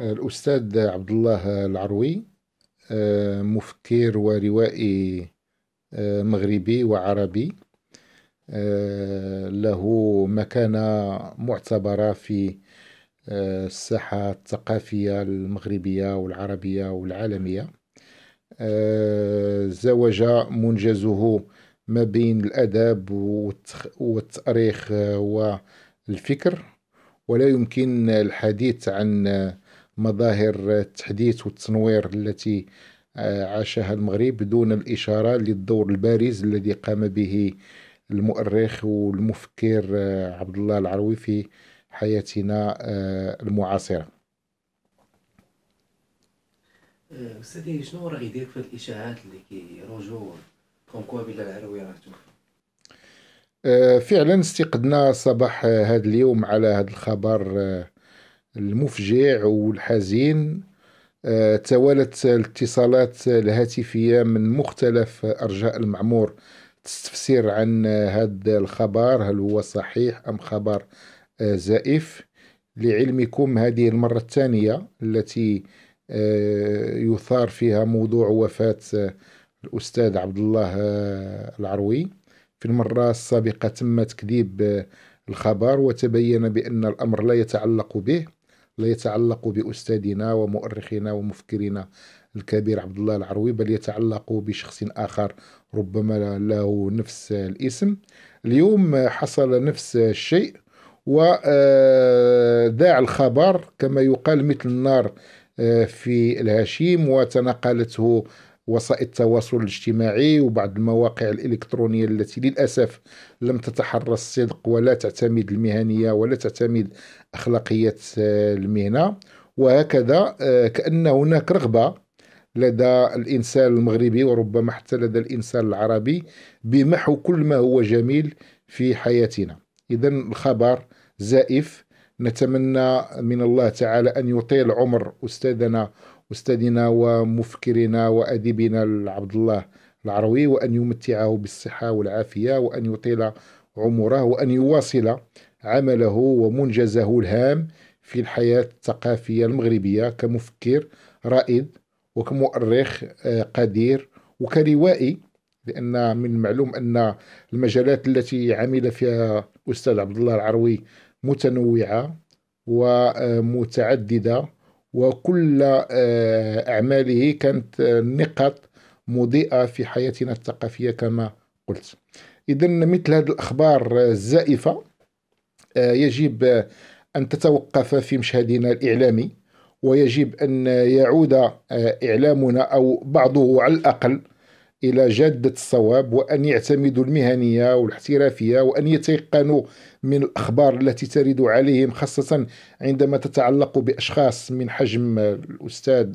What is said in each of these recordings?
الأستاذ عبد الله العروي آه، مفكر وروائي آه، مغربي وعربي آه، له مكانة معتبرة في الساحة الثقافية المغربية والعربية والعالمية زوج منجزه ما بين الأدب والتأريخ آه، والفكر ولا يمكن الحديث عن مظاهر التحديث والتنوير التي آه، عاشها المغرب دون الإشارة للدور البارز الذي قام به المؤرخ والمفكر آه، عبد الله العروي في حياتنا المعاصرة أستاذي شنو راه يدير في الإشاعات اللي كيروجوا آه، فعلا استيقظنا صباح آه، هذا اليوم على هذا الخبر آه، المفجع والحزين توالت الاتصالات الهاتفية من مختلف أرجاء المعمور تستفسير عن هذا الخبر هل هو صحيح أم خبر زائف لعلمكم هذه المرة الثانية التي يثار فيها موضوع وفاة الاستاذ عبد الله آه، العروي في المره السابقه تم تكذيب آه، الخبر وتبين بان الامر لا يتعلق به لا يتعلق باستاذنا ومؤرخنا ومفكرنا الكبير عبد الله العروي بل يتعلق بشخص اخر ربما له نفس الاسم اليوم حصل نفس الشيء وذاع آه، الخبر كما يقال مثل النار في الهشيم وتناقلته وسائل التواصل الاجتماعي وبعض المواقع الإلكترونية التي للأسف لم تتحرى الصدق ولا تعتمد المهنية ولا تعتمد أخلاقية آه، المهنة وهكذا آه، كأن هناك رغبة لدى الإنسان المغربي وربما حتى لدى الإنسان العربي بمحو كل ما هو جميل في حياتنا إذا الخبر زائف نتمنى من الله تعالى أن يطيل عمر أستاذنا أستاذنا ومفكرنا وأديبنا عبد الله العروي وأن يمتعه بالصحة والعافية وأن يطيل عمره وأن يواصل عمله ومنجزه الهام في الحياة الثقافية المغربية كمفكر رائد وكمؤرخ آه، قدير وكروائي لأن من المعلوم أن المجالات التي عمل فيها الأستاذ عبد الله العروي متنوعة ومتعددة آه، وكل آه، أعماله كانت آه، نقط مضيئة في حياتنا الثقافية كما قلت إذا مثل هذه الأخبار الزائفة آه، يجب أن تتوقف في مشهدنا الإعلامي ويجب أن يعود إعلامنا أو بعضه على الأقل الى جاده الصواب وان يعتمدوا المهنيه والاحترافيه وان يتيقنوا من الاخبار التي ترد عليهم خاصه عندما تتعلق باشخاص من حجم الاستاذ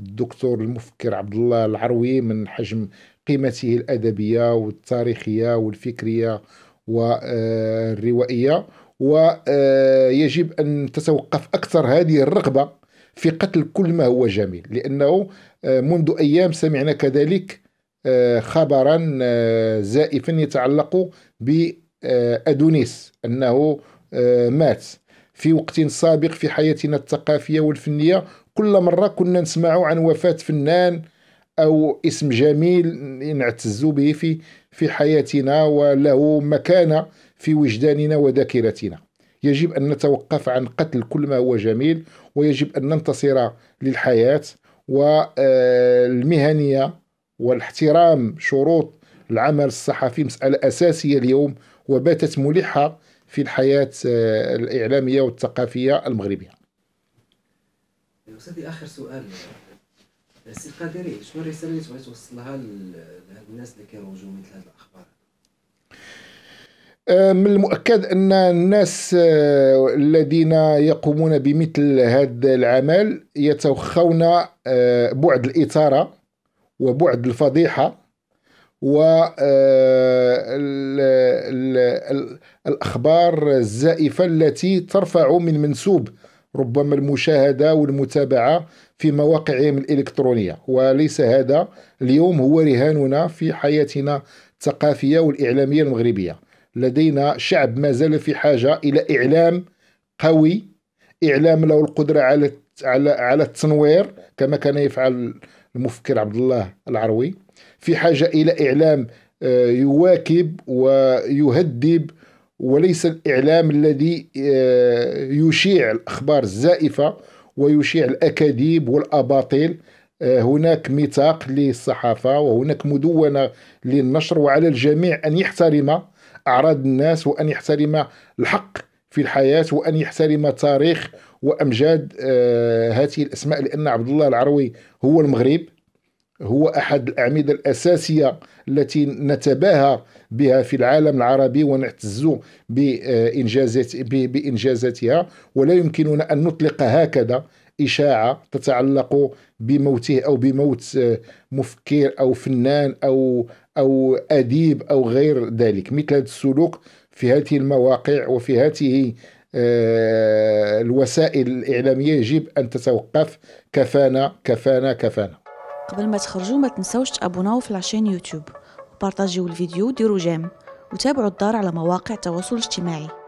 الدكتور المفكر عبد الله العروي من حجم قيمته الادبيه والتاريخيه والفكريه والروائيه ويجب ان تتوقف اكثر هذه الرغبه في قتل كل ما هو جميل لانه منذ ايام سمعنا كذلك خبرا آه، زائفا يتعلق بأدونيس أنه آه، مات في وقت سابق في حياتنا الثقافية والفنية كل مرة كنا نسمع عن وفاة فنان أو اسم جميل نعتز به في في حياتنا وله مكانة في وجداننا وذاكرتنا يجب أن نتوقف عن قتل كل ما هو جميل ويجب أن ننتصر للحياة والمهنية والاحترام شروط العمل الصحفي مسألة أساسية اليوم وباتت ملحة في الحياة آه، الإعلامية والثقافية المغربية أستاذي آخر سؤال سي القادري شنو الرسالة اللي تبغي توصلها لهاد الناس اللي كيروجوا مثل هاد الأخبار آه، من المؤكد أن الناس آه، الذين يقومون بمثل هذا العمل يتوخون بعد الإثارة وبعد الفضيحة و آه، الاخبار الزائفة التي ترفع من منسوب ربما المشاهدة والمتابعة في مواقعهم الإلكترونية وليس هذا اليوم هو رهاننا في حياتنا الثقافية والإعلامية المغربية لدينا شعب ما زال في حاجة إلى إعلام قوي إعلام له القدرة على على على التنوير كما كان يفعل المفكر عبد الله العروي في حاجة إلى إعلام آه، يواكب ويهذب وليس الإعلام الذي آه، يشيع الأخبار الزائفة ويشيع الأكاذيب والأباطيل آه، هناك ميثاق للصحافة وهناك مدونة للنشر وعلى الجميع أن يحترم أعراض الناس وأن يحترم الحق في الحياة وأن يحترم تاريخ وامجاد آه، هذه الاسماء لان عبد الله العروي هو المغرب هو احد الاعمده الاساسيه التي نتباهى بها في العالم العربي ونعتز بانجازات بانجازاتها ولا يمكننا ان نطلق هكذا اشاعه تتعلق بموته او بموت آه، مفكر او فنان او او اديب او غير ذلك مثل هذا السلوك في هذه المواقع وفي هذه آه، الوسائل الإعلامية يجب أن تتوقف كفانا كفانا كفانا قبل ما تخرجوا ما تنسوش تابوناو في لاشين يوتيوب وبارطاجيو الفيديو ديرو جيم وتابعوا الدار على مواقع التواصل الاجتماعي